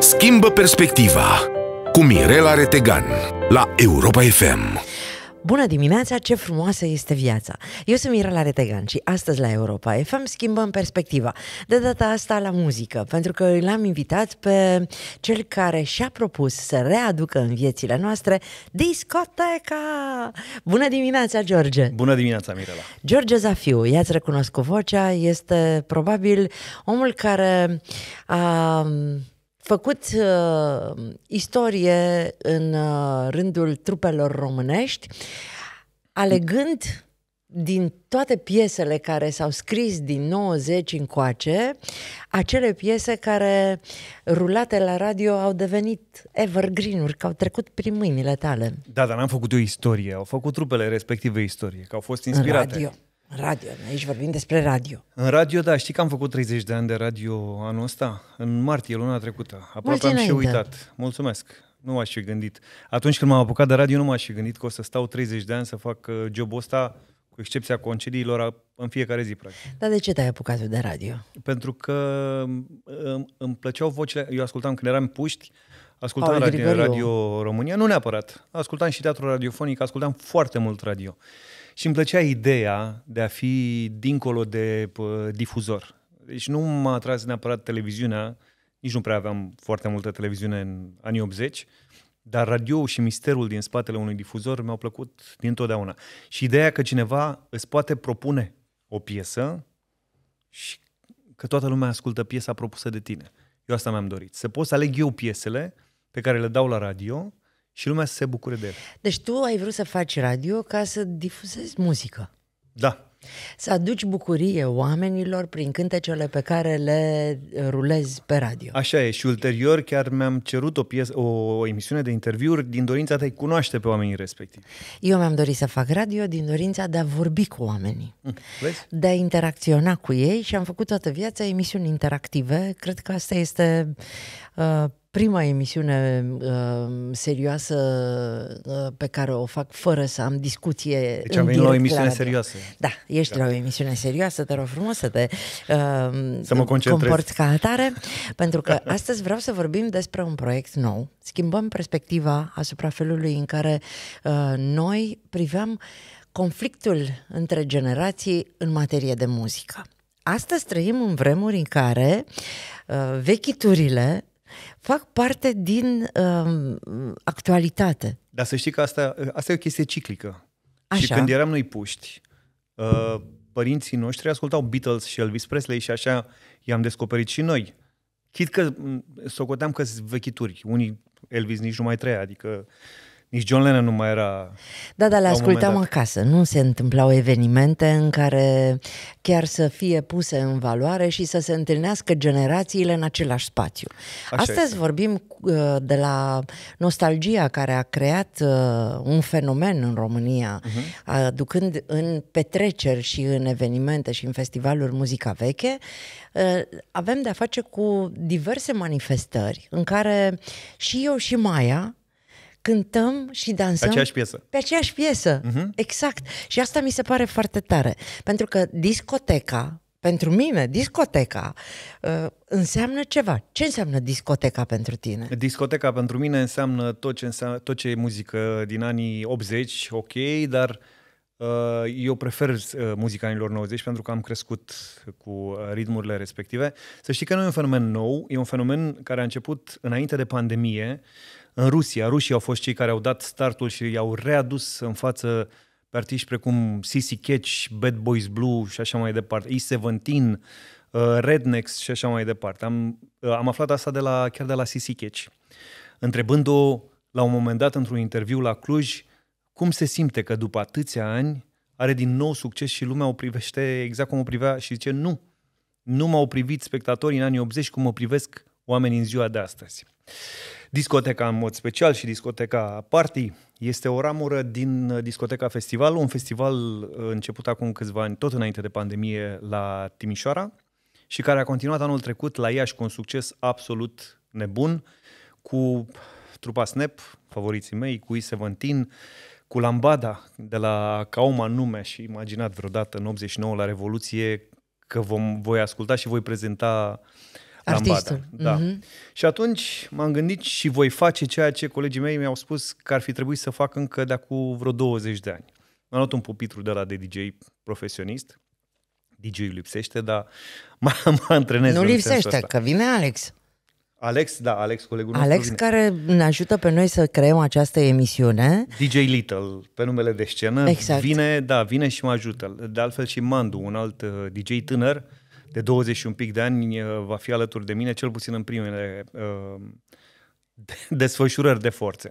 Schimbă perspectiva cu Mirela Retegan la Europa FM. Bună dimineața, ce frumoasă este viața! Eu sunt Mirela Retegan și astăzi la Europa FM schimbăm perspectiva. De data asta la muzică, pentru că l-am invitat pe cel care și-a propus să readucă în viețile noastre discoteca! Bună dimineața, George! Bună dimineața, Mirela! George Zafiu, i-ați recunoscut vocea, este probabil omul care... Uh, făcut uh, istorie în uh, rândul trupelor românești, alegând din toate piesele care s-au scris din 90 încoace, acele piese care rulate la radio au devenit evergreen-uri, că au trecut prin mâinile tale. Da, dar n-am făcut o istorie, au făcut trupele respective istorie, că au fost inspirate. În radio. Radio, aici vorbim despre radio. În radio, da, știi că am făcut 30 de ani de radio anul ăsta? În martie, luna trecută. Aproape Mulți am și uitat. Mulțumesc. Nu m-aș fi gândit. Atunci când m-am apucat de radio, nu m-aș fi gândit că o să stau 30 de ani să fac uh, jobul ăsta, cu excepția concediilor, în fiecare zi, practic. Dar de ce te-ai apucat de radio? Pentru că um, îmi plăceau vocile. Eu ascultam când eram puști, Ascultam radio, radio România, nu neapărat. Ascultam și teatru radiofonic, ascultam foarte mult radio și îmi plăcea ideea de a fi dincolo de pă, difuzor. Deci nu m-a atras neapărat televiziunea, nici nu prea aveam foarte multă televiziune în anii 80, dar radio și misterul din spatele unui difuzor mi-au plăcut dintotdeauna. Și ideea că cineva îți poate propune o piesă și că toată lumea ascultă piesa propusă de tine. Eu asta mi-am dorit. Să pot să aleg eu piesele pe care le dau la radio și lumea să se bucure de el. Deci tu ai vrut să faci radio ca să difuzezi muzică. Da. Să aduci bucurie oamenilor prin cântecele pe care le rulezi pe radio. Așa e și ulterior chiar mi-am cerut o, pies- o emisiune de interviuri din dorința de a-i cunoaște pe oamenii respectivi. Eu mi-am dorit să fac radio din dorința de a vorbi cu oamenii, hm, Vezi? de a interacționa cu ei și am făcut toată viața emisiuni interactive. Cred că asta este uh, prima emisiune uh, serioasă uh, pe care o fac fără să am discuție. Deci am venit la o emisiune la serioasă. Da, ești da. la o emisiune serioasă, te rog frumos să te uh, să mă comporți ca atare, pentru că astăzi vreau să vorbim despre un proiect nou. Schimbăm perspectiva asupra felului în care uh, noi priveam conflictul între generații în materie de muzică astăzi trăim în vremuri în care uh, vechiturile fac parte din uh, actualitate. Dar să știi că asta, asta e o chestie ciclică. Așa. Și când eram noi puști, uh, părinții noștri ascultau Beatles și Elvis Presley și așa i-am descoperit și noi. Chit că socoteam că sunt vechituri. Unii Elvis nici nu mai trăia, adică uh, nici John Lennon nu mai era... Da, dar le ascultam acasă. Nu se întâmplau evenimente în care chiar să fie puse în valoare și să se întâlnească generațiile în același spațiu. Așa Astăzi este. vorbim uh, de la nostalgia care a creat uh, un fenomen în România, uh-huh. aducând în petreceri și în evenimente și în festivaluri muzica veche, uh, avem de-a face cu diverse manifestări în care și eu și Maia cântăm și dansăm aceeași piesă. pe aceeași piesă. Uh-huh. Exact. Și asta mi se pare foarte tare. Pentru că discoteca, pentru mine, discoteca uh, înseamnă ceva. Ce înseamnă discoteca pentru tine? Discoteca pentru mine înseamnă tot ce, înseamnă, tot ce e muzică din anii 80, ok, dar uh, eu prefer uh, muzica anilor 90 pentru că am crescut cu ritmurile respective. Să știi că nu e un fenomen nou, e un fenomen care a început înainte de pandemie în Rusia. Rușii au fost cei care au dat startul și i-au readus în față pe artiști precum Sissy Catch, Bad Boys Blue și așa mai departe, E17, uh, Rednex și așa mai departe. Am, uh, am aflat asta de la, chiar de la Sissy Catch, întrebându o la un moment dat într-un interviu la Cluj cum se simte că după atâția ani are din nou succes și lumea o privește exact cum o privea și zice nu, nu m-au privit spectatorii în anii 80 cum mă privesc oamenii în ziua de astăzi. Discoteca în mod special și discoteca Party este o ramură din discoteca Festival, un festival uh, început acum câțiva ani, tot înainte de pandemie, la Timișoara și care a continuat anul trecut la Iași cu un succes absolut nebun, cu trupa Snap, favoriții mei, cu I-17, cu Lambada de la Cauma Nume și imaginat vreodată în 89 la Revoluție că vom, voi asculta și voi prezenta uh, Artistul. Da. Mm-hmm. Și atunci m-am gândit și voi face ceea ce colegii mei mi-au spus că ar fi trebuit să fac încă de acum vreo 20 de ani. Am luat un pupitru de la de DJ profesionist. DJ-ul lipsește, dar mă, m- antrenez. Nu lipsește, că vine Alex. Alex, da, Alex, colegul nostru. Alex vine. care ne ajută pe noi să creăm această emisiune. DJ Little, pe numele de scenă. Exact. Vine, da, vine și mă ajută. De altfel și Mandu, un alt uh, DJ tânăr, de 21 pic de ani va fi alături de mine, cel puțin în primele uh, desfășurări de forțe.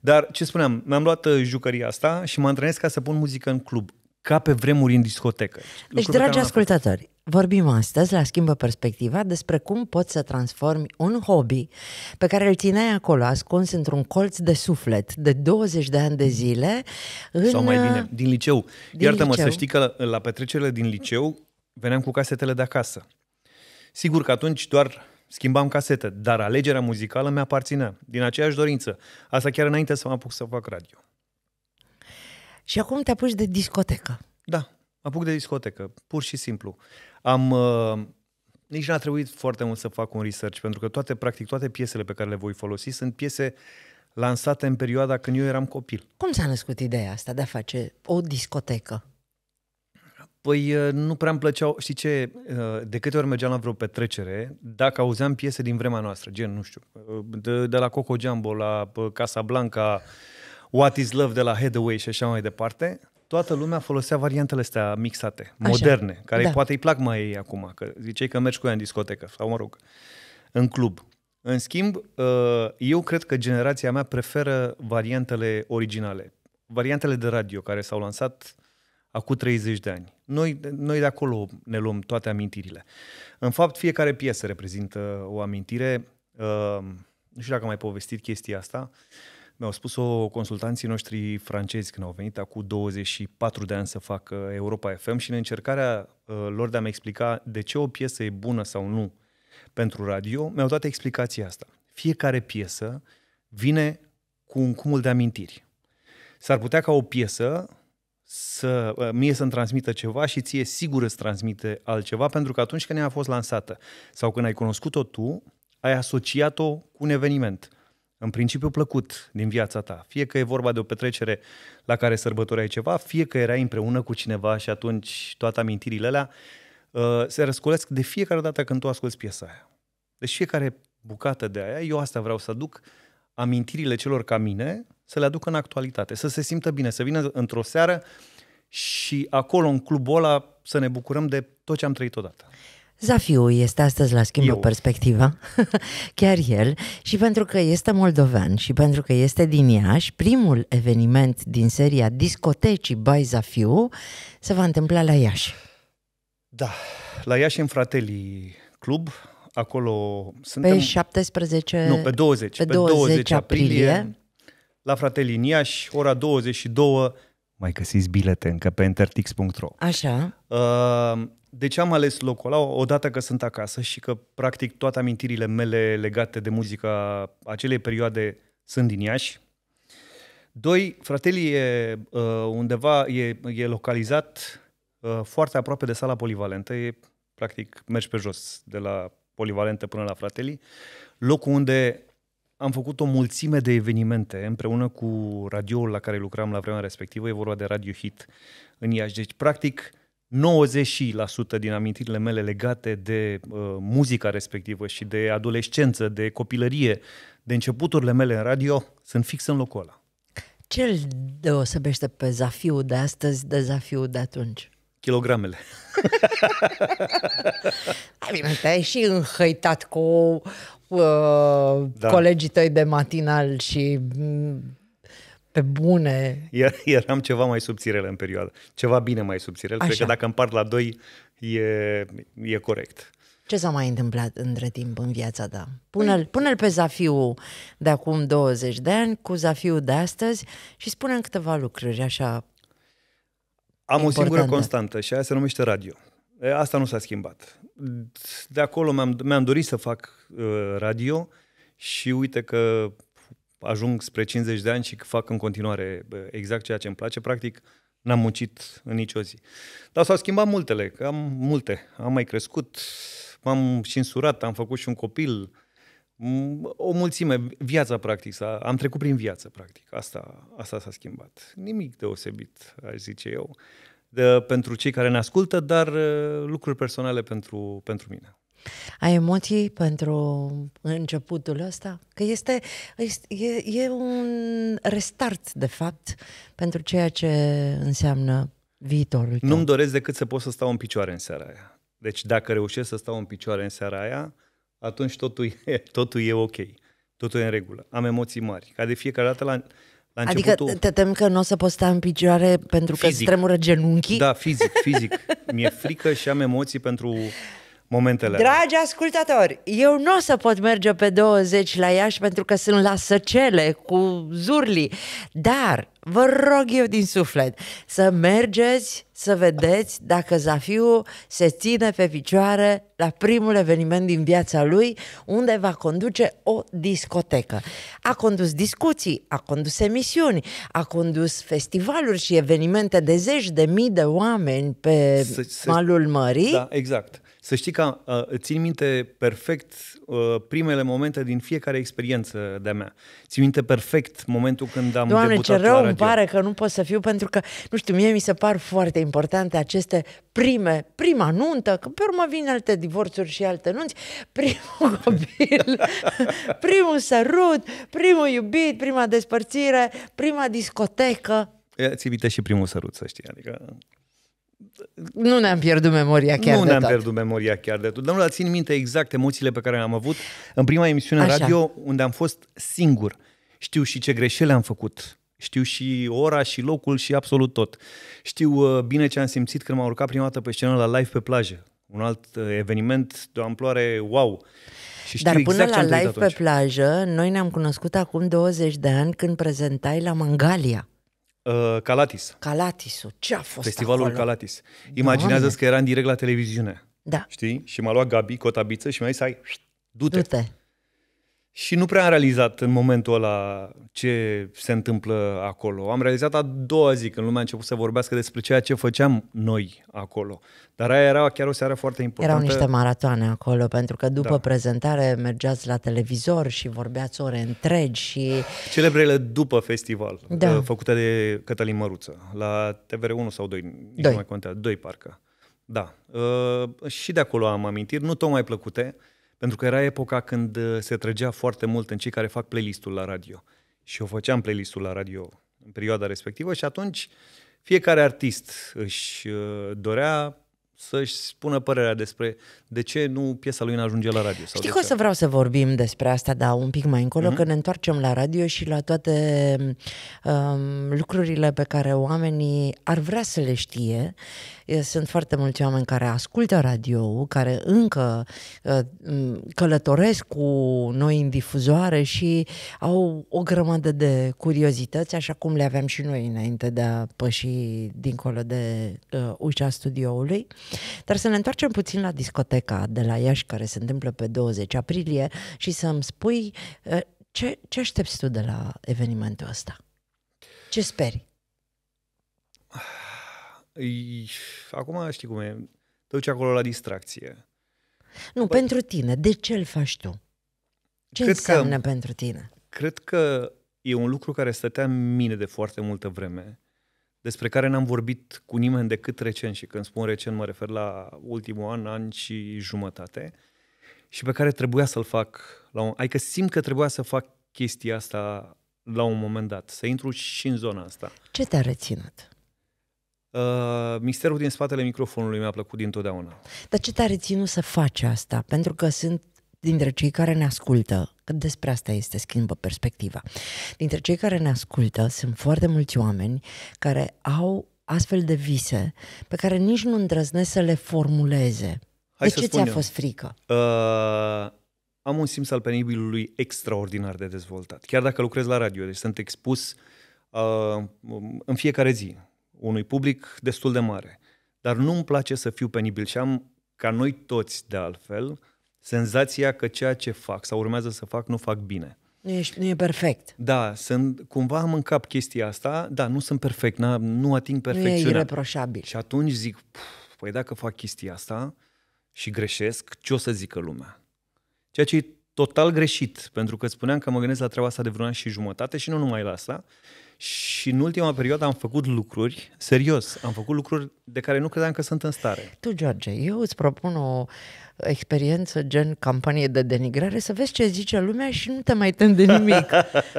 Dar ce spuneam, mi-am luat uh, jucăria asta și mă antrenez ca să pun muzică în club, ca pe vremuri în discotecă. Deci, deci dragi ascultători, vorbim astăzi la Schimbă Perspectiva despre cum poți să transformi un hobby pe care îl țineai acolo ascuns într-un colț de suflet de 20 de ani de zile. În... Sau mai uh, bine, din liceu. Din Iartă-mă, liceu. să știi că la, la petrecerile din liceu veneam cu casetele de acasă. Sigur că atunci doar schimbam casete, dar alegerea muzicală mi aparținea, din aceeași dorință. Asta chiar înainte să mă apuc să fac radio. Și acum te apuci de discotecă. Da, mă apuc de discotecă, pur și simplu. Am, uh, nici n-a trebuit foarte mult să fac un research, pentru că toate, practic toate piesele pe care le voi folosi sunt piese lansate în perioada când eu eram copil. Cum s-a născut ideea asta de a face o discotecă? Păi uh, nu prea îmi plăceau, știi ce, uh, de câte ori mergeam la vreo petrecere, dacă auzeam piese din vremea noastră, gen, nu știu, uh, de, de la Coco Jumbo, la Casa Blanca, What is Love de la Headway și așa mai departe, toată lumea folosea variantele astea mixate, așa. moderne, care da. poate îi plac mai ei acum, că ziceai că mergi cu ea în discotecă sau, mă rog, în club. În schimb, eu cred că generația mea preferă variantele originale, variantele de radio care s-au lansat acum 30 de ani. Noi, noi de acolo ne luăm toate amintirile. În fapt, fiecare piesă reprezintă o amintire. Uh, nu știu dacă am mai povestit chestia asta. Mi-au spus-o consultanții noștri francezi când au venit acum 24 de ani să facă Europa FM și în încercarea uh, lor de a-mi explica de ce o piesă e bună sau nu pentru radio, mi-au dat explicația asta. Fiecare piesă vine cu un cumul de amintiri. S-ar putea ca o piesă să, ă, mie să-mi transmită ceva și ție sigur îți transmite altceva, pentru că atunci când ea a fost lansată sau când ai cunoscut-o tu, ai asociat-o cu un eveniment, în principiu plăcut din viața ta. Fie că e vorba de o petrecere la care sărbătoreai ceva, fie că erai împreună cu cineva și atunci toate amintirile alea uh, se răsculesc de fiecare dată când tu asculti piesa aia. Deci fiecare bucată de aia, eu asta vreau să aduc uh, amintirile celor ca mine să le aducă în actualitate, să se simtă bine, să vină într-o seară și acolo, în clubul ăla, să ne bucurăm de tot ce am trăit odată. Zafiu este astăzi la Schimbă Eu. Perspectiva, chiar el, și pentru că este moldovean și pentru că este din Iași, primul eveniment din seria Discotecii by Zafiu se va întâmpla la Iași. Da, la Iași în Fratelii Club, acolo suntem... Pe 17... Nu, pe 20. Pe 20, 20 aprilie, aprilie, la Fratelli în ora 22. Mai găsiți bilete încă pe intertix.ro. Așa. Uh, de ce am ales locul ăla? Odată că sunt acasă și că practic toate amintirile mele legate de muzica acelei perioade sunt din Iași. Doi, Fratelli e uh, undeva, e, e localizat uh, foarte aproape de sala polivalentă. E, practic, mergi pe jos de la polivalentă până la Fratelli, locul unde am făcut o mulțime de evenimente împreună cu radioul la care lucram la vremea respectivă, e vorba de Radio Hit în Iași. Deci, practic, 90% din amintirile mele legate de uh, muzica respectivă și de adolescență, de copilărie, de începuturile mele în radio, sunt fix în locul ăla. Ce îl deosebește pe Zafiu de astăzi de Zafiu de atunci? Kilogramele. Ai bine, te-ai și înhăitat cu uh, da. colegii tăi de matinal și mm, pe bune. Eram ceva mai subțirele în perioadă. Ceva bine mai subțire. Așa. Cred că dacă împart la doi e, e corect. Ce s-a mai întâmplat între timp în viața ta? Pune-l, păi- pune pe Zafiu de acum 20 de ani cu Zafiu de astăzi și spune câteva lucruri așa am o singură constantă și aia se numește radio. Asta nu s-a schimbat. De acolo mi-am, mi-am dorit să fac uh, radio și uite că ajung spre 50 de ani și fac în continuare exact ceea ce îmi place. Practic, n-am muncit în nicio zi. Dar s-au schimbat multele, că am multe. Am mai crescut, m-am și însurat, am făcut și un copil, o mulțime, viața practic, s-a, am trecut prin viață practic, asta, asta s-a schimbat. Nimic deosebit, aș zice eu, de, pentru cei care ne ascultă, dar uh, lucruri personale pentru, pentru mine. Ai emoții pentru începutul ăsta? Că este, este e, e un restart, de fapt, pentru ceea ce înseamnă viitorul. Nu-mi doresc decât să pot să stau în picioare în seara aia. Deci dacă reușesc să stau în picioare în seara aia, atunci totul e, totul e ok. Totul e în regulă. Am emoții mari. Ca de fiecare dată la, la adică începutul... te temi că nu o să poți sta în picioare pentru fizic. că îți tremură genunchii? Da, fizic, fizic. Mi-e frică și am emoții pentru momentele Dragi alea. ascultători, eu nu o să pot merge pe 20 la Iași pentru că sunt la săcele cu zurli, dar vă rog eu din suflet să mergeți să vedeți dacă Zafiu se ține pe picioare la primul eveniment din viața lui, unde va conduce o discotecă. A condus discuții, a condus emisiuni, a condus festivaluri și evenimente de zeci de mii de oameni pe se, se, malul mării. Da, exact. Să știi că uh, țin minte perfect uh, primele momente din fiecare experiență de-a mea. Țin minte perfect momentul când am Doamne, debutat ce rău radio. îmi pare că nu pot să fiu, pentru că, nu știu, mie mi se par foarte importante aceste prime, prima nuntă, că pe urmă vin alte divorțuri și alte nunți, primul copil, primul sărut, primul iubit, prima despărțire, prima discotecă. Ți-i și primul sărut, să știi, adică... Nu ne-am pierdut memoria chiar Nu de ne-am pierdut memoria chiar de tot. Dar nu la țin minte exact emoțiile pe care le-am avut în prima emisiune Așa. radio unde am fost singur. Știu și ce greșeli am făcut. Știu și ora și locul și absolut tot. Știu uh, bine ce am simțit când m-am urcat prima dată pe scenă la live pe plajă. Un alt uh, eveniment de o amploare wow. Și știu Dar până exact la live pe plajă, noi ne-am cunoscut acum 20 de ani când prezentai la Mangalia. Uh, Calatis. Calatisul, ce a fost Festivalul acolo? Calatis. Imaginează-ți că eram direct la televiziune. Da. Știi? Și m-a luat Gabi Cotabiță și mi-a zis, hai, du-te. du-te. Și nu prea am realizat în momentul ăla ce se întâmplă acolo. Am realizat a doua zi când lumea a început să vorbească despre ceea ce făceam noi acolo. Dar aia era chiar o seară foarte importantă. Erau niște maratoane acolo, pentru că după da. prezentare mergeați la televizor și vorbeați ore întregi și... Celebrele după festival, da. Uh, făcute de Cătălin Măruță, la TVR 1 sau 2, doi. nu mai contează, 2 parcă. Da. Uh, și de acolo am amintiri, nu tocmai plăcute, uh, pentru că era epoca când uh, se trăgea foarte mult în cei care fac playlistul la radio. Și eu făceam playlistul la radio în perioada respectivă și atunci fiecare artist își uh, dorea să-și spună părerea despre de ce nu piesa lui nu ajunge la radio. Sau Știi că o să vreau să vorbim despre asta, dar un pic mai încolo, mm-hmm. că ne întoarcem la radio și la toate um, lucrurile pe care oamenii ar vrea să le știe sunt foarte mulți oameni care ascultă radio, care încă călătoresc cu noi în difuzoare și au o grămadă de curiozități, așa cum le aveam și noi înainte de a păși dincolo de ușa studioului. Dar să ne întoarcem puțin la discoteca de la Iași, care se întâmplă pe 20 aprilie, și să-mi spui ce, ce aștepți tu de la evenimentul ăsta? Ce speri? Ah, îi, acum știi cum e, te duci acolo la distracție. Nu, Bă, păi- pentru tine, de ce îl faci tu? Ce cred înseamnă că, pentru tine? Cred că e un lucru care stătea în mine de foarte multă vreme, despre care n-am vorbit cu nimeni decât recent și când spun recent mă refer la ultimul an, an și jumătate și pe care trebuia să-l fac, la un, adică simt că trebuia să fac chestia asta la un moment dat, să intru și în zona asta. Ce te-a reținut? Uh, misterul din spatele microfonului mi-a plăcut dintotdeauna. Dar ce tare a să faci asta? Pentru că sunt dintre cei care ne ascultă, că despre asta este schimbă perspectiva, dintre cei care ne ascultă sunt foarte mulți oameni care au astfel de vise pe care nici nu îndrăznesc să le formuleze. Hai de ce ți-a eu. fost frică? Uh, am un simț al penibilului extraordinar de dezvoltat. Chiar dacă lucrez la radio, deci sunt expus uh, în fiecare zi unui public destul de mare. Dar nu-mi place să fiu penibil și am, ca noi toți de altfel, senzația că ceea ce fac sau urmează să fac nu fac bine. Nu, ești, nu e perfect. Da, sunt, cumva am în cap chestia asta, da, nu sunt perfect, na, nu ating perfecțiunea. Nu e ireproșabil. Și atunci zic, pf, păi dacă fac chestia asta și greșesc, ce o să zică lumea? Ceea ce e total greșit, pentru că spuneam că mă gândesc la treaba asta de vreun an și jumătate și nu numai la asta, și în ultima perioadă am făcut lucruri, serios, am făcut lucruri de care nu credeam că sunt în stare. Tu, George, eu îți propun o experiență gen campanie de denigrare să vezi ce zice lumea și nu te mai tem de nimic.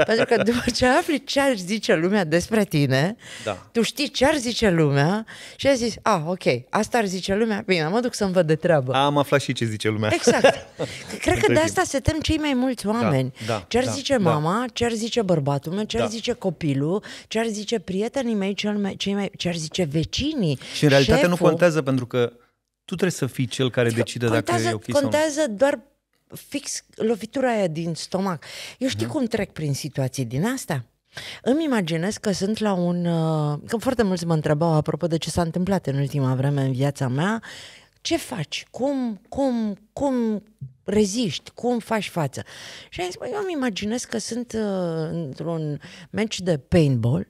Pentru că după ce afli ce ar zice lumea despre tine, da. tu știi ce ar zice lumea și ai zis, a, ah, ok, asta ar zice lumea, bine, mă duc să-mi văd de treabă. Am aflat și ce zice lumea. Exact. Cred că de asta se tem cei mai mulți da, oameni. Da, da, ce ar da, zice da. mama, ce ar zice bărbatul meu, ce ar da. zice copilul, copilul, ce ar zice prietenii mei, ce mai, cei mai, ce ar zice vecinii. Și în realitate șeful, nu contează pentru că tu trebuie să fii cel care decide dacă e ok Contează sau nu. doar fix lovitura aia din stomac. Eu știi uh-huh. cum trec prin situații din asta? Îmi imaginez că sunt la un... Uh, că foarte mulți mă întrebau apropo de ce s-a întâmplat în ultima vreme în viața mea ce faci? Cum, cum, cum reziști? Cum faci față? Și am zis, eu îmi imaginez că sunt uh, într-un meci de paintball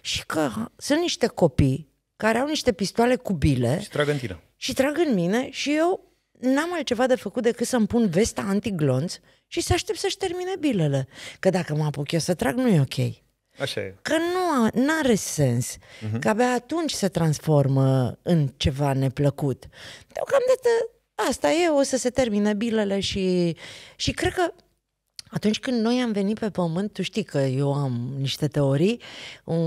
și că sunt niște copii care au niște pistoale cu bile și trag în tine. Și trag în mine și eu n-am altceva de făcut decât să-mi pun vesta antiglonț și să aștept să-și termine bilele. Că dacă mă apuc eu să trag, nu e ok. Așa e. Că nu are sens. Uh-huh. Că abia atunci se transformă în ceva neplăcut. Deocamdată asta e, o să se termine bilele și, și cred că atunci când noi am venit pe pământ, tu știi că eu am niște teorii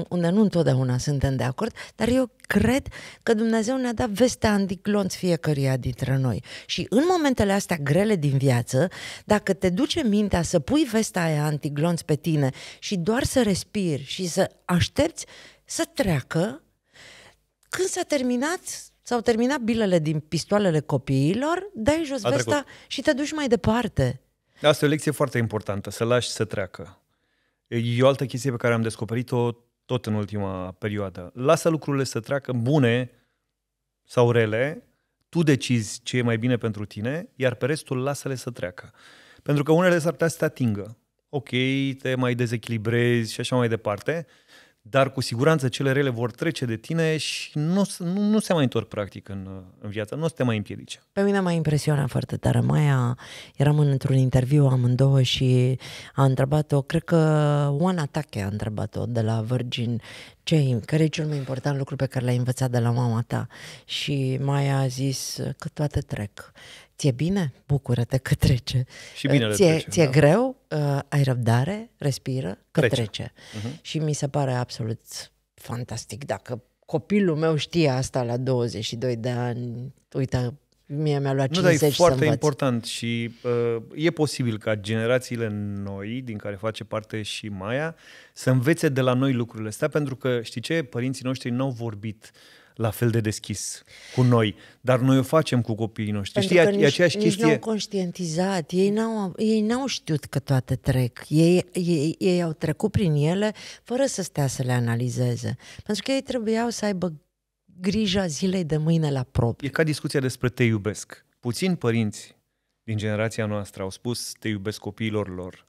unde nu întotdeauna suntem de acord, dar eu cred că Dumnezeu ne-a dat vestea în fiecăruia dintre noi. Și în momentele astea grele din viață, dacă te duce mintea să pui vestea aia antiglonț pe tine și doar să respiri și să aștepți să treacă, când s-a terminat, s-au terminat bilele din pistoalele copiilor, dai jos vesta și te duci mai departe. Asta e o lecție foarte importantă, să lași să treacă. E o altă chestie pe care am descoperit-o tot în ultima perioadă. Lasă lucrurile să treacă bune sau rele, tu decizi ce e mai bine pentru tine, iar pe restul lasă-le să treacă. Pentru că unele s-ar putea să te atingă. Ok, te mai dezechilibrezi și așa mai departe, dar cu siguranță cele rele vor trece de tine și nu, nu, nu se mai întorc practic în, în viața, nu o să te mai împiedice. Pe mine m-a impresionat foarte tare. Maia, eram în, într-un interviu amândouă și a întrebat-o, cred că Oana Tache a întrebat-o de la Virgin, ce, care e cel mai important lucru pe care l-ai învățat de la mama ta? Și Maia a zis că toate trec. Ți-e bine? Bucură-te că trece. Și bine ă, ți-e, trece, ți-e da. greu? Uh, ai răbdare? Respiră? Că trece. trece. Uh-huh. Și mi se pare absolut fantastic. Dacă copilul meu știe asta la 22 de ani, uite, mie mi-a luat 50 Nu, dar e foarte important și uh, e posibil ca generațiile noi, din care face parte și Maia, să învețe de la noi lucrurile astea, pentru că, știi ce, părinții noștri n-au vorbit uh, la fel de deschis cu noi, dar noi o facem cu copiii noștri. Pentru Știi, că nici, aceeași nici chestie... nu au conștientizat, ei n-au, ei n-au știut că toate trec, ei, ei, ei au trecut prin ele fără să stea să le analizeze, pentru că ei trebuiau să aibă grija zilei de mâine la propriu. E ca discuția despre te iubesc. puțin părinți din generația noastră au spus te iubesc copiilor lor.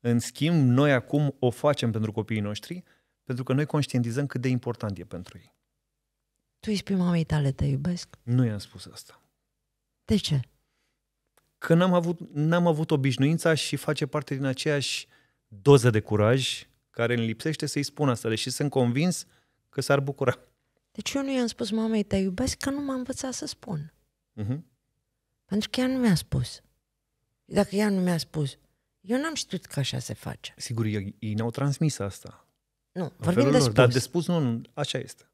În schimb, noi acum o facem pentru copiii noștri, pentru că noi conștientizăm cât de important e pentru ei. Tu îi spui mamei tale, te iubesc? Nu i-am spus asta. De ce? Că n-am avut, n-am avut obișnuința și face parte din aceeași doză de curaj care îmi lipsește să-i spun asta, deși sunt convins că s-ar bucura. Deci eu nu i-am spus mamei te iubesc că nu m-a învățat să spun. Uh-huh. Pentru că ea nu mi-a spus. Dacă ea nu mi-a spus, eu n-am știut că așa se face. Sigur, ei, ei n-au transmis asta. Nu, vorbim de spus. Dar de spus, nu, nu, așa este.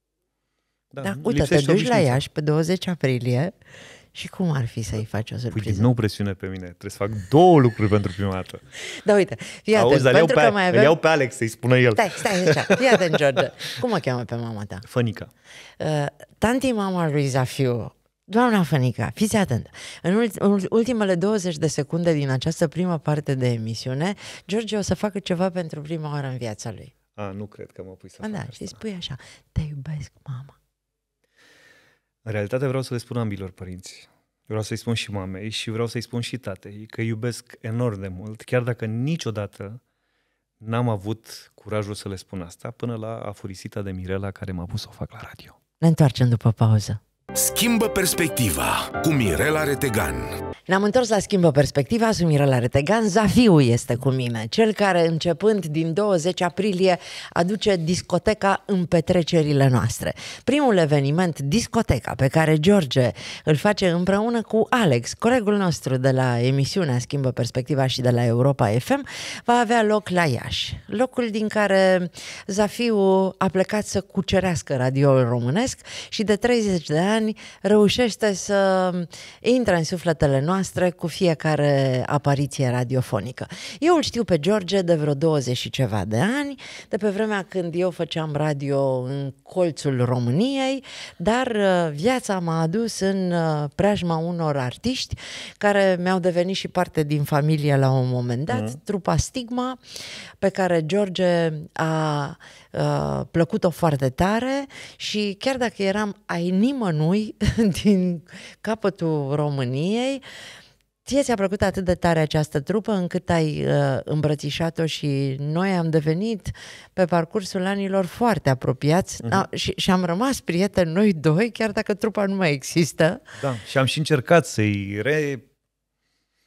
Da, da uite, te duci la Iași pe 20 aprilie și cum ar fi să-i faci o păi surpriză? Pui din nou presiune pe mine. Trebuie să fac două lucruri pentru prima dată. Da, uite. Fii atent, Auzi, pentru pe, că mai avem... iau pe Alex să-i spună el. Stai, stai așa. Fii atent, George. Cum o cheamă pe mama ta? Fănica. Uh, tanti mama lui Zafiu, Doamna Fănica, fiți atentă. În ultimele 20 de secunde din această prima parte de emisiune, George o să facă ceva pentru prima oară în viața lui. A, nu cred că mă pui să da, fac Da, și spui așa, te iubesc, mama. În realitate vreau să le spun ambilor părinți. Vreau să-i spun și mamei și vreau să-i spun și tatei că iubesc enorm de mult, chiar dacă niciodată n-am avut curajul să le spun asta până la afurisita de Mirela care m-a pus să o fac la radio. Ne întoarcem după pauză. Schimbă perspectiva cu Mirela Retegan ne-am întors la Schimbă Perspectiva, sunt Mirela Retegan, Zafiu este cu mine, cel care începând din 20 aprilie aduce discoteca în petrecerile noastre. Primul eveniment, discoteca, pe care George îl face împreună cu Alex, colegul nostru de la emisiunea Schimbă Perspectiva și de la Europa FM, va avea loc la Iași, locul din care Zafiu a plecat să cucerească radioul românesc și de 30 de ani ani reușește să intre în sufletele noastre cu fiecare apariție radiofonică. Eu îl știu pe George de vreo 20 și ceva de ani, de pe vremea când eu făceam radio în colțul României, dar uh, viața m-a adus în uh, preajma unor artiști care mi-au devenit și parte din familie la un moment dat, mm. trupa Stigma, pe care George a Uh, plăcut-o foarte tare și chiar dacă eram ai nimănui din capătul României, Ție ți-a plăcut atât de tare această trupă încât ai uh, îmbrățișat-o și noi am devenit pe parcursul anilor foarte apropiați mhm. uh-huh. a, și, și am rămas prieteni noi doi, chiar dacă trupa nu mai există. Da, și am și încercat să-i re...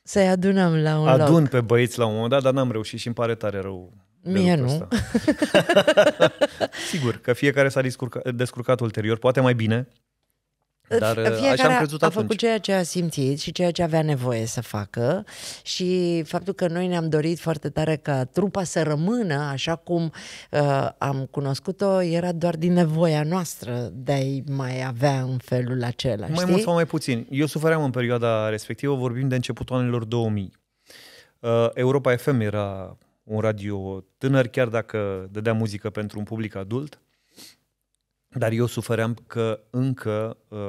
Să-i adunăm la un Adun loc. pe băieți la un moment dat, dar n-am reușit și îmi pare tare rău Mie nu. Sigur, că fiecare s-a descurcat ulterior, poate mai bine, dar uh, Fiecare așa am crezut a atunci. făcut ceea ce a simțit și ceea ce avea nevoie să facă și faptul că noi ne-am dorit foarte tare ca trupa să rămână așa cum uh, am cunoscut-o era doar din nevoia noastră de a-i mai avea în felul acela. Mai știi? mult sau mai puțin. Eu sufeream în perioada respectivă, vorbim de începutul anilor 2000. Uh, Europa FM era un radio tânăr, chiar dacă dădea muzică pentru un public adult. Dar eu sufeream că încă uh,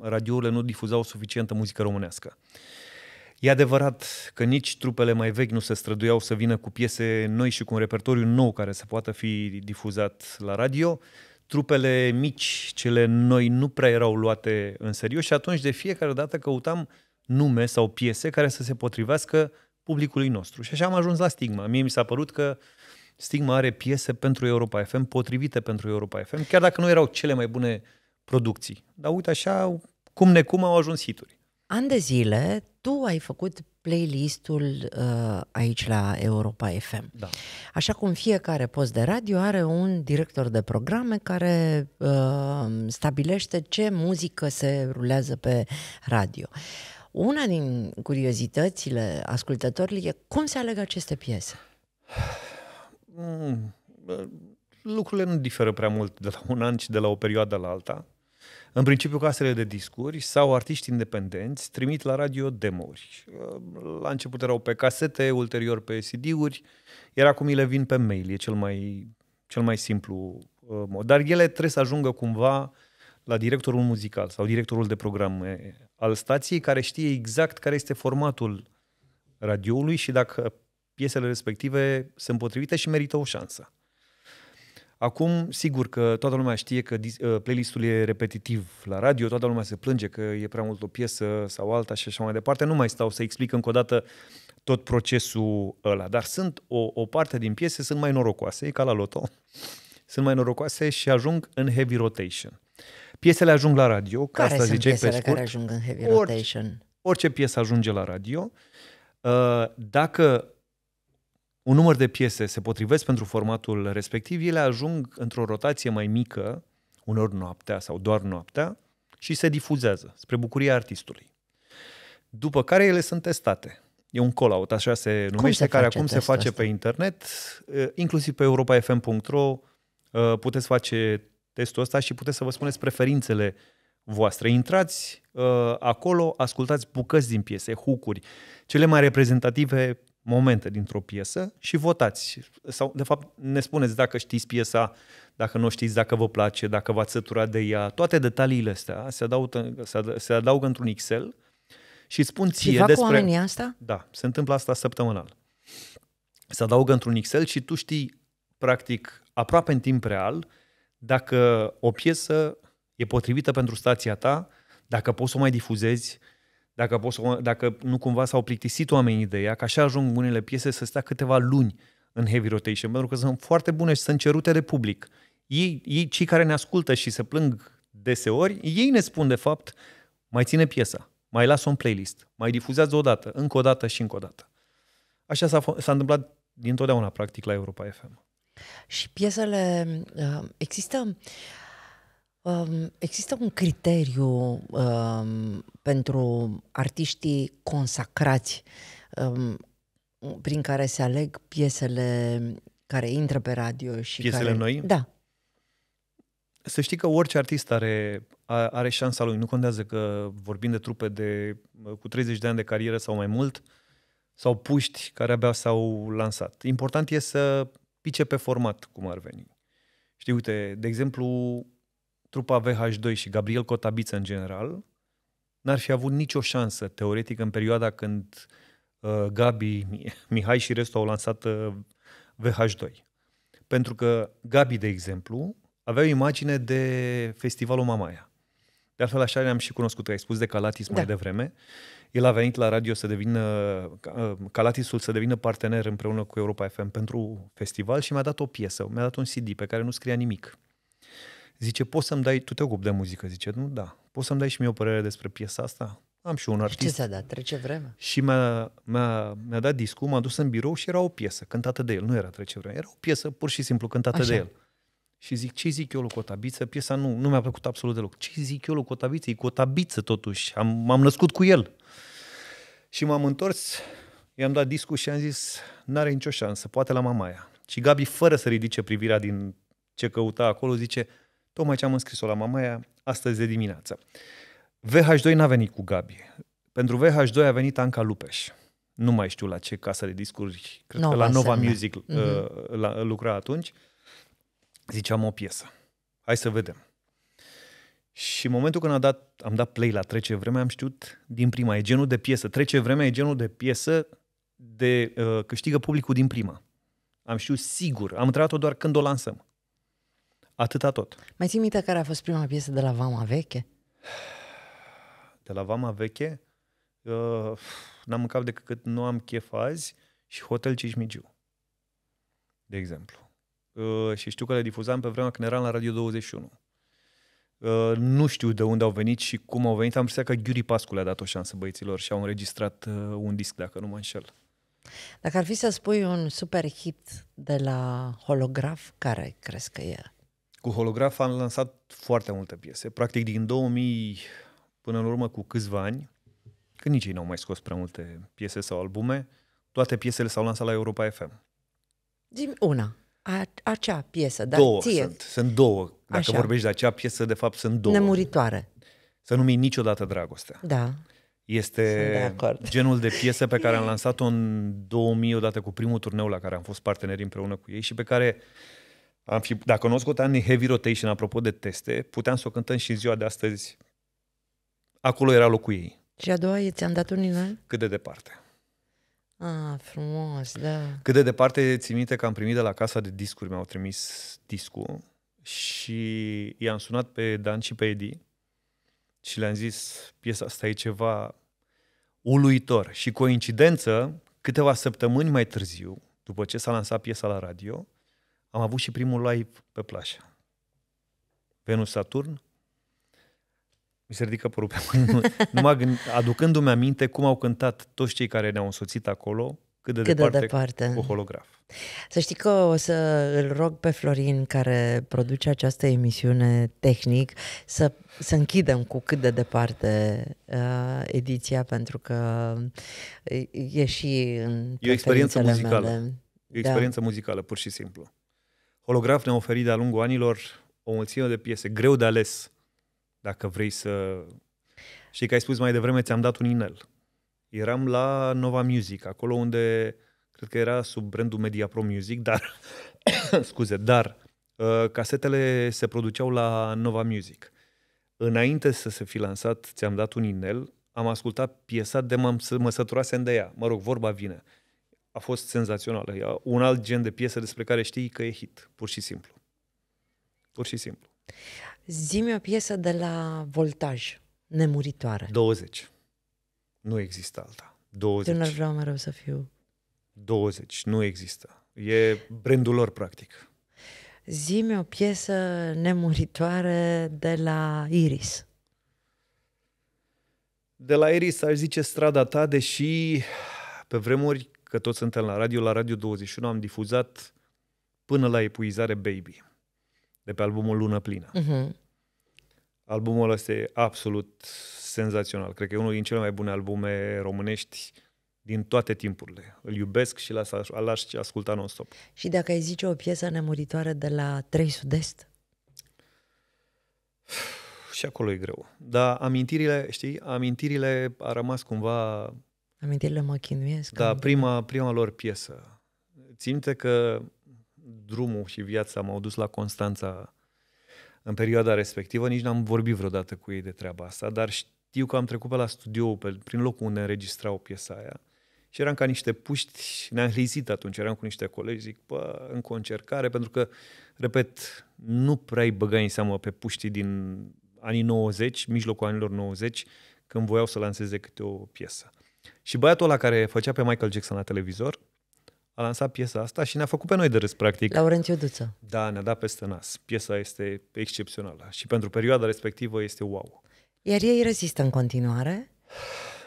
radiourile nu difuzau suficientă muzică românească. E adevărat că nici trupele mai vechi nu se străduiau să vină cu piese noi și cu un repertoriu nou care să poată fi difuzat la radio. Trupele mici, cele noi, nu prea erau luate în serios și atunci de fiecare dată căutam nume sau piese care să se potrivească uh, publicului nostru. Și așa am ajuns la Stigma. Mie mi s-a părut că Stigma are piese pentru Europa FM, potrivite pentru Europa FM, chiar dacă nu erau cele mai bune producții. Dar uite așa, cum necum au ajuns hituri. An de zile, tu ai făcut playlistul uh, aici la Europa FM. Da. Așa cum fiecare post de radio are un director de programe care uh, stabilește ce muzică se rulează pe radio. Uh, una din curiozitățile ascultătorilor e cum se aleg aceste piese. Mm, lucrurile nu diferă prea mult de la un an, ci de la o perioadă la alta. În principiu, casele de discuri sau artiști independenți trimit la radio demouri. La început erau pe casete, ulterior pe CD-uri, iar acum le vin pe mail, e cel mai, cel mai simplu uh, mod. Dar ele trebuie să ajungă cumva la directorul muzical sau directorul de programe al stației care știe exact care este formatul radioului și dacă piesele respective sunt potrivite și merită o șansă. Acum, sigur că toată lumea știe că uh, playlistul e repetitiv la radio, toată lumea se plânge că e prea mult o piesă sau alta și așa mai departe. Nu mai stau să explic încă o dată tot procesul ăla, dar sunt o, o parte din piese sunt mai norocoase, e ca la loto, sunt mai norocoase și ajung în heavy rotation. Piesele ajung la radio, ca care asta sunt piesele pe scurt. care ajung în heavy orice, rotation? Orice piesă ajunge la radio. Uh, dacă un număr de piese se potrivesc pentru formatul respectiv, ele ajung într-o rotație mai mică, unor noaptea sau doar noaptea, și se difuzează spre bucuria artistului. După care ele sunt testate. E un call-out, așa se numește, se care acum se face asta? pe internet, uh, inclusiv pe europafm.ro uh, puteți face testul ăsta și puteți să vă spuneți preferințele voastre. Intrați uh, acolo, ascultați bucăți din piese, hucuri, cele mai reprezentative momente dintr-o piesă și votați. Sau, de fapt, ne spuneți dacă știți piesa, dacă nu știți, dacă vă place, dacă v-ați săturat de ea. Toate detaliile astea se adaugă, se, adaugă, se adaugă într-un Excel și îți spun ție și fac despre... oamenii asta? Da, se întâmplă asta săptămânal. Se adaugă într-un Excel și tu știi, practic, aproape în timp real, uh, dacă o piesă e potrivită pentru stația ta, dacă poți să o mai difuzezi, dacă, poți să, dacă nu cumva s-au plictisit oamenii de ea, că așa ajung unele piese să stea câteva luni în heavy rotation, pentru că sunt foarte bune și sunt cerute de public. Ei, ei cei care ne ascultă și se plâng deseori, ei ne spun de fapt, mai ține piesa, mai lasă un playlist, mai difuzează o dată, încă o dată și încă o dată. Așa s-a, s-a întâmplat dintotdeauna, practic, la Europa FM. Și piesele uh, există um, există un criteriu um, pentru artiștii consacrați um, prin care se aleg piesele care intră pe radio și piesele care... noi? Da. Să știi că orice artist are, are șansa lui. Nu contează că vorbim de trupe de, cu 30 de ani de carieră sau mai mult, sau puști care abia s-au lansat. Important e să pice pe format, cum ar veni. Știi, uite, de exemplu, trupa VH2 și Gabriel Cotabiță în general n-ar fi avut nicio șansă, teoretic, în perioada când uh, Gabi, Mihai și restul au lansat uh, VH2. Pentru că Gabi, de exemplu, avea o imagine de festivalul Mamaia. De altfel, așa ne-am și cunoscut, ai spus de Calatis da. mai devreme. Uh, el a venit la radio să devină, uh, Calatisul să devină partener împreună cu Europa FM pentru festival și mi-a dat o piesă, mi-a dat un CD pe care nu scria nimic. Zice, poți să-mi dai, tu te ocupi de muzică, zice, nu, da, poți să-mi dai și mie o părere despre piesa asta? Am și un artist. ce a dat? Trece vreme. Și mi-a, mi-a, mi-a dat discul, m-a dus în birou și era o piesă cântată de el. Nu era Trece vreme, era o piesă pur și simplu cântată Așa. de el. Și zic, ce zic eu lui Cotabiță? Piesa nu, nu mi-a plăcut absolut deloc. Ce zic eu lui Cotabiță? E Cotabiță totuși, am, m-am născut cu el. Și m-am întors, i-am dat discul și am zis, n-are nicio șansă, poate la mamaia. Și Gabi, fără să ridice privirea din ce căuta acolo, zice, tocmai ce am înscris-o la mamaia astăzi de dimineață. VH2 n-a venit cu Gabi. Pentru VH2 a venit Anca Lupeș. Nu mai știu la ce casă de discuri, cred Nova că la Nova semne. Music mm-hmm. la, lucra atunci. Ziceam o piesă. Hai să vedem. Și în momentul când am dat, am dat play la Trece vreme, am știut din prima, e genul de piesă. Trece vremea e genul de piesă de uh, câștigă publicul din prima. Am știut sigur, am întrebat-o doar când o lansăm. Atâta tot. Mai ții minte care a fost prima piesă de la Vama Veche? De la Vama Veche? Uh, n-am mâncat decât cât nu am chef azi și Hotel Cismigiu, de exemplu. Uh, și știu că le difuzam pe vremea când eram la Radio 21 Uh, nu știu de unde au venit și cum au venit. Am impresia că Ghiuri Pascu le-a dat o șansă băieților și au înregistrat uh, un disc, dacă nu mă înșel. Dacă ar fi să spui un super hit de la Holograf, care crezi că e? Cu Holograf am lansat foarte multe piese. Practic din 2000 până în urmă cu câțiva ani, că nici ei n-au mai scos prea multe piese sau albume, toate piesele s-au lansat la Europa FM. Dim una. A, acea piesă, dar două ție... sunt, sunt două dacă Așa. vorbești de acea piesă, de fapt sunt două. Nemuritoare. Să nu niciodată dragostea. Da. Este genul de piesă pe care am lansat-o în 2000, odată cu primul turneu la care am fost parteneri împreună cu ei și pe care am fi, dacă nu o scoteam heavy rotation, apropo de teste, puteam să o cântăm și ziua de astăzi. Acolo era locul ei. Și a doua, ți-am dat un inel? Cât de departe. Ah, frumos, da. Cât de departe ți minte că am primit de la casa de discuri, mi-au trimis discul și i-am sunat pe Dan și pe Edi și le-am zis, piesa asta e ceva uluitor. Și coincidență, câteva săptămâni mai târziu, după ce s-a lansat piesa la radio, am avut și primul live pe plașă. Venus Saturn, mi se ridică părul pe mână. aducându-mi aminte cum au cântat toți cei care ne-au însoțit acolo, cât de, cât departe, de departe cu holograf. Să știi că o să îl rog pe Florin, care produce această emisiune tehnic, să, să închidem cu cât de departe uh, ediția, pentru că uh, e și în E o experiență muzicală. Mele. E o experiență da. muzicală, pur și simplu. Holograf ne-a oferit de-a lungul anilor o mulțime de piese, greu de ales, dacă vrei să... și că ai spus mai devreme, ți-am dat un inel. Eram la Nova Music, acolo unde cred că era sub brandul Media Pro Music, dar scuze, dar uh, casetele se produceau la Nova Music. Înainte să se fi lansat, ți-am dat un inel, am ascultat piesa de m-am, mă săturasem de ea. Mă rog, vorba vine. A fost senzațională. Un alt gen de piesă despre care știi că e hit, pur și simplu. Pur și simplu. Zimi o piesă de la Voltaj, nemuritoare. 20. Nu există alta. 20. Eu nu vreau vrea mai rău să fiu. 20. Nu există. E brandul lor, practic. Zime o piesă nemuritoare de la Iris. De la Iris aș zice Strada ta, deși pe vremuri, că toți suntem la radio, la Radio 21 am difuzat până la epuizare Baby, de pe albumul Lună Plină. Uh-huh. Albumul ăsta e absolut senzațional. Cred că e unul din cele mai bune albume românești din toate timpurile. Îl iubesc și l-aș, asculta non-stop. Și dacă ai zice o piesă nemuritoare de la 3 Sud-Est? Și acolo e greu. Dar amintirile, știi, amintirile a rămas cumva... Amintirile mă chinuiesc. Da, prima, prima lor piesă. Ținte că drumul și viața m-au dus la Constanța în perioada respectivă, nici n-am vorbit vreodată cu ei de treaba asta, dar știu că am trecut pe la studio, pe, prin locul unde înregistrau piesa aia. Și eram ca niște puști, ne-am rizit atunci, eram cu niște colegi, zic, bă, încă o încercare, pentru că, repet, nu prea îi băgai în seamă pe puștii din anii 90, mijlocul anilor 90, când voiau să lanseze câte o piesă. Și băiatul ăla care făcea pe Michael Jackson la televizor, a lansat piesa asta și ne-a făcut pe noi de râs, practic. Laurențiu Duță. Da, ne-a dat peste nas. Piesa este excepțională și pentru perioada respectivă este wow. Iar ei rezistă în continuare.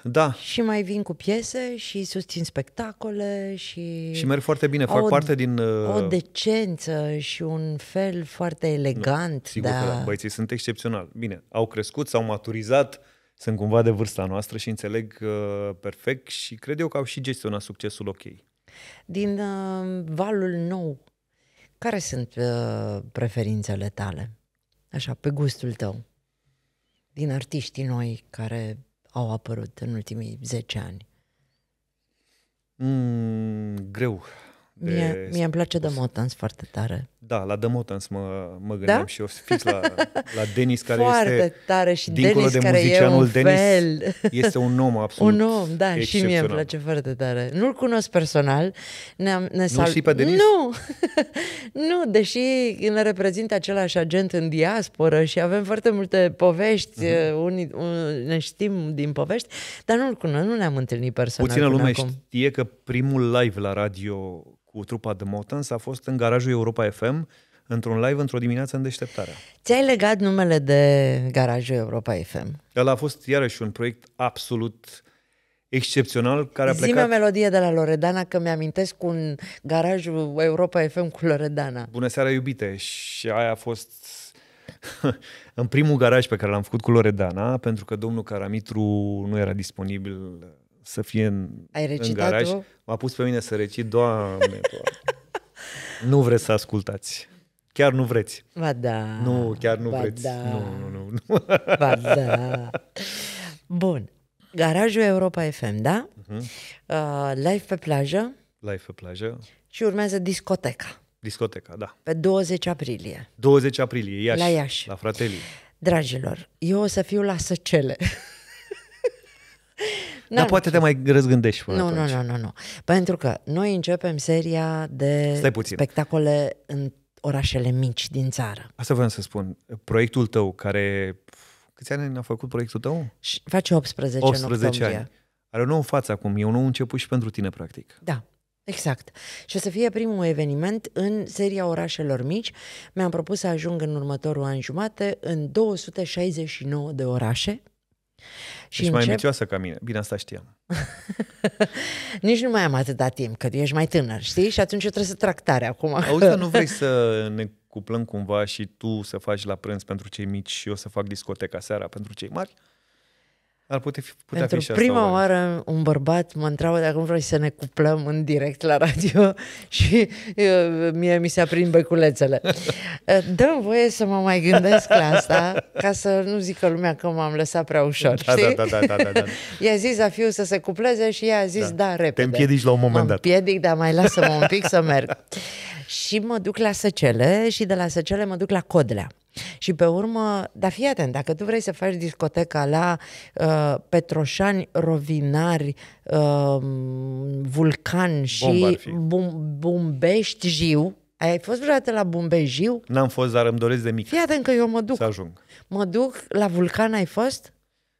Da. Și mai vin cu piese și susțin spectacole și... Și merg foarte bine, fac o, parte din... Uh... O decență și un fel foarte elegant. Nu, sigur da. că da, băieții sunt excepționali. Bine, au crescut, s-au maturizat, sunt cumva de vârsta noastră și înțeleg uh, perfect și cred eu că au și gestionat succesul ok. Din uh, valul nou, care sunt uh, preferințele tale? Așa, pe gustul tău din artiștii noi care au apărut în ultimii 10 ani? Mm, greu. Mie, mie îmi place de Motans foarte tare. Da, la The Motons mă, mă gândeam da? și eu fix la, la Denis care Foarte este tare și dincolo Dennis de care muzicianul e Dennis, fel. este un om absolut Un om, da, și mie îmi place foarte tare. Nu-l cunosc personal. Ne-am, ne sal... Nu știi pe Denis? Nu! nu, deși ne reprezintă același agent în diasporă și avem foarte multe povești, uh-huh. unii, un, uh, ne știm din povești, dar nu-l cunosc, nu ne-am întâlnit personal Puțină lume acum. știe că primul live la radio trupa de Motans a fost în garajul Europa FM, într-un live, într-o dimineață în deșteptarea. Ți-ai legat numele de garajul Europa FM. El a fost iarăși un proiect absolut excepțional care a Zime plecat... zi melodie de la Loredana, că mi-amintesc un garajul Europa FM cu Loredana. Bună seara, iubite! Și aia a fost în primul garaj pe care l-am făcut cu Loredana, pentru că domnul Caramitru nu era disponibil să fie în, Ai în garaj. M-a pus pe mine să recit, doamne, Nu vreți să ascultați. Chiar nu vreți. Ba da. Nu, chiar nu ba vreți. Da. Nu, nu, nu. nu. Ba da. Bun. Garajul Europa FM, da? Uh-huh. Uh, live pe plajă. Live pe plajă. Și urmează discoteca. Discoteca, da. Pe 20 aprilie. 20 aprilie, Iași. La Iași. La Fratelii. Dragilor, eu o să fiu la Săcele. Nu, Dar poate te mai răzgândești până nu, Nu, nu, nu, nu. Pentru că noi începem seria de spectacole în orașele mici din țară. Asta vreau să spun. Proiectul tău care... Câți ani a făcut proiectul tău? Face 18, 18 în ani. Are o nouă față acum. E un nou început și pentru tine, practic. Da. Exact. Și o să fie primul eveniment în seria orașelor mici. Mi-am propus să ajung în următorul an jumate în 269 de orașe și ești mai încep... ambițioasă ca mine. Bine, asta știam. Nici nu mai am atâta timp, că ești mai tânăr, știi? Și atunci eu trebuie să trag tare acum. Auzi, dar nu vrei să ne cuplăm cumva și tu să faci la prânz pentru cei mici și eu să fac discoteca seara pentru cei mari? ar putea fi, putea Pentru fi și prima asta, oară un bărbat mă întreabă dacă nu vrei să ne cuplăm în direct la radio și eu, mie mi se aprind beculețele. Eh, dă voie să mă mai gândesc la asta ca să nu zică lumea că m-am lăsat prea ușor. Da, da știi? da, da, da, da, da. I-a zis a fiu să se cupleze și ea a zis da, da repede. Te împiedici la un moment dat. împiedic, dar mai lasă-mă un pic să merg. și mă duc la Săcele și de la Săcele mă duc la Codlea. Și pe urmă, dar fii atent, dacă tu vrei să faci discoteca la uh, Petroșani, Rovinari, uh, Vulcan și bum, Bumbești Jiu, ai fost vreodată la Bumbejiu? N-am fost, dar îmi doresc de mic. Fii atent că eu mă duc. Să ajung. Mă duc, la Vulcan ai fost?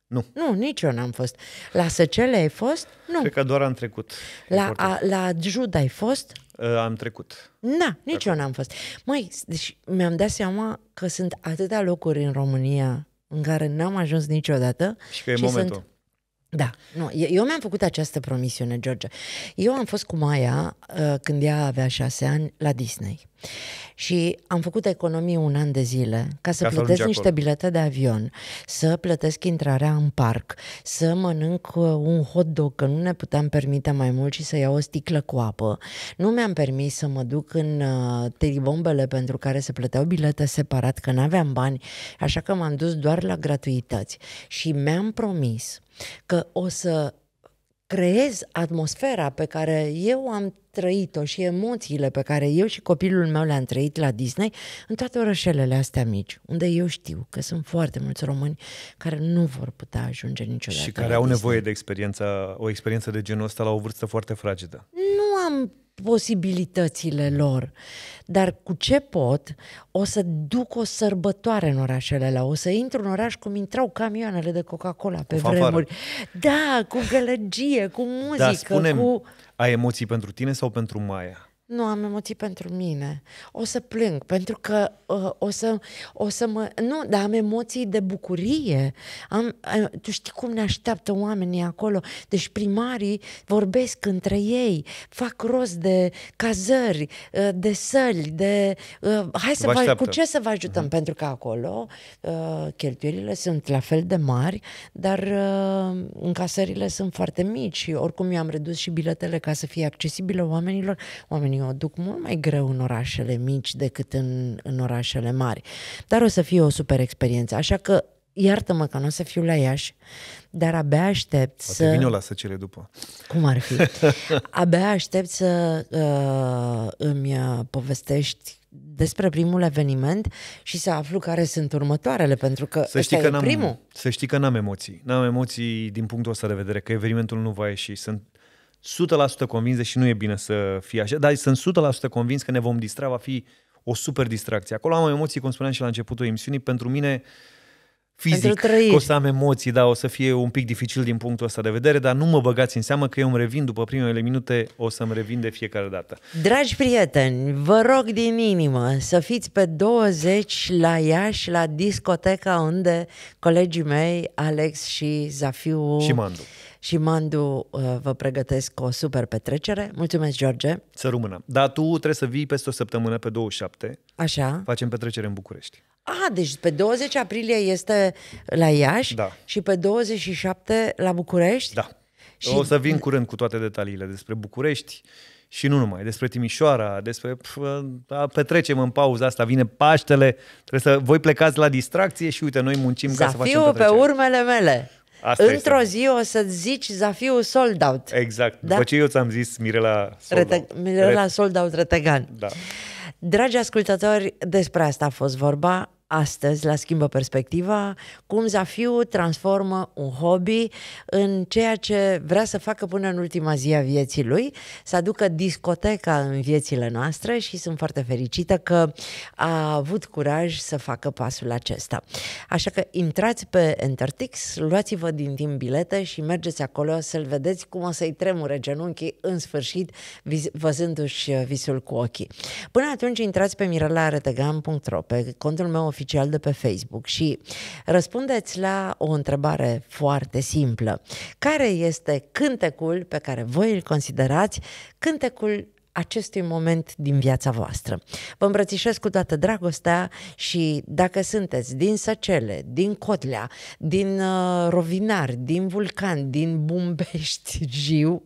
Nu. Nu, nici eu n-am fost. La Săcele ai fost? Nu. Cred că doar am trecut. La, a, la Jud ai fost? Uh, am trecut. Na, nici eu n-am fost. Mai, deci mi-am dat seama că sunt atâtea locuri în România în care n-am ajuns niciodată. Și că e și momentul. Sunt da, nu, eu mi-am făcut această promisiune, George. Eu am fost cu Maia uh, când ea avea șase ani la Disney și am făcut economie un an de zile ca să ca plătesc să niște acolo. bilete de avion, să plătesc intrarea în parc, să mănânc uh, un hot dog, că nu ne puteam permite mai mult și să iau o sticlă cu apă. Nu mi-am permis să mă duc în uh, teribombele pentru care se plăteau bilete separat, că n-aveam bani, așa că m-am dus doar la gratuități. Și mi-am promis că o să creez atmosfera pe care eu am trăit-o și emoțiile pe care eu și copilul meu le-am trăit la Disney în toate orășelele astea mici, unde eu știu că sunt foarte mulți români care nu vor putea ajunge niciodată. Și care au Disney. nevoie de experiența, o experiență de genul ăsta la o vârstă foarte fragedă. Nu am posibilitățile lor. Dar cu ce pot, o să duc o sărbătoare în orașele alea, o să intru în oraș cum intrau camioanele de Coca-Cola pe cu vremuri. Da, cu gălăgie, cu da, muzică, da, spune cu... ai emoții pentru tine sau pentru Maia? nu am emoții pentru mine. O să plâng pentru că uh, o, să, o să mă... Nu, dar am emoții de bucurie. Am, uh, tu știi cum ne așteaptă oamenii acolo. Deci primarii vorbesc între ei, fac rost de cazări, uh, de săli, de... Uh, hai să vă, vă cu ce să vă ajutăm? Uh-huh. Pentru că acolo uh, cheltuielile sunt la fel de mari, dar uh, încasările sunt foarte mici. Oricum eu am redus și biletele ca să fie accesibile oamenilor. Oamenii oamenii o duc mult mai greu în orașele mici decât în, în orașele mari. Dar o să fie o super experiență. Așa că iartă-mă că nu o să fiu la Iași, dar abia aștept Poate să... Poate vin eu la după. Cum ar fi? abia aștept să uh, îmi uh, povestești despre primul eveniment și să aflu care sunt următoarele, pentru că să știi că n-am, primul. Să știi că n-am emoții. N-am emoții din punctul ăsta de vedere, că evenimentul nu va ieși. Sunt 100% convins, și nu e bine să fie așa, dar sunt 100% convins că ne vom distra, va fi o super distracție. Acolo am emoții, cum spuneam și la începutul emisiunii, pentru mine fizic că o să am emoții, da, o să fie un pic dificil din punctul ăsta de vedere, dar nu mă băgați în seamă că eu îmi revin după primele minute, o să-mi revin de fiecare dată. Dragi prieteni, vă rog din inimă să fiți pe 20 la Iași, la discoteca unde colegii mei, Alex și Zafiu... Și Mandu și Mandu uh, vă pregătesc o super petrecere. Mulțumesc, George! Să rămână. Dar tu trebuie să vii peste o săptămână, pe 27. Așa. Facem petrecere în București. A, ah, deci pe 20 aprilie este la Iași da. și pe 27 la București? Da. Și... O să vin curând cu toate detaliile despre București și nu numai, despre Timișoara, despre Da, petrecem în pauza asta, vine Paștele, trebuie să voi plecați la distracție și uite, noi muncim ca să facem petrecere. pe urmele mele. Asta Într-o este. zi o să-ți zici Zafiu sold out. Exact. Da? După ce eu ți-am zis Mirela sold out. Mirela Ret- sold out Retegan. Da. Dragi ascultători, despre asta a fost vorba. Astăzi, la Schimbă Perspectiva, cum Zafiu transformă un hobby în ceea ce vrea să facă până în ultima zi a vieții lui, să aducă discoteca în viețile noastre și sunt foarte fericită că a avut curaj să facă pasul acesta. Așa că intrați pe Entertix, luați-vă din timp bilete și mergeți acolo să-l vedeți cum o să-i tremure genunchii în sfârșit, văzându-și visul cu ochii. Până atunci intrați pe mirelaretegan.ro, pe contul meu oficial de pe Facebook și răspundeți la o întrebare foarte simplă. Care este cântecul pe care voi îl considerați cântecul acestui moment din viața voastră. Vă îmbrățișez cu toată dragostea și dacă sunteți din Săcele, din Cotlea, din uh, Rovinar, din Vulcan, din Bumbești, Jiu,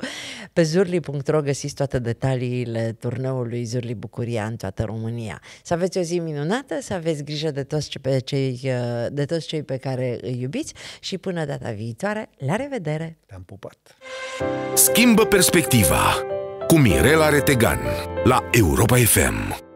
pe zurli.ro găsiți toate detaliile turneului Zurli Bucuria în toată România. Să aveți o zi minunată, să aveți grijă de toți, ce pe cei, uh, de toți cei pe care îi iubiți și până data viitoare, la revedere! Te-am pupat! Schimbă perspectiva! cu Mirela Retegan la Europa FM.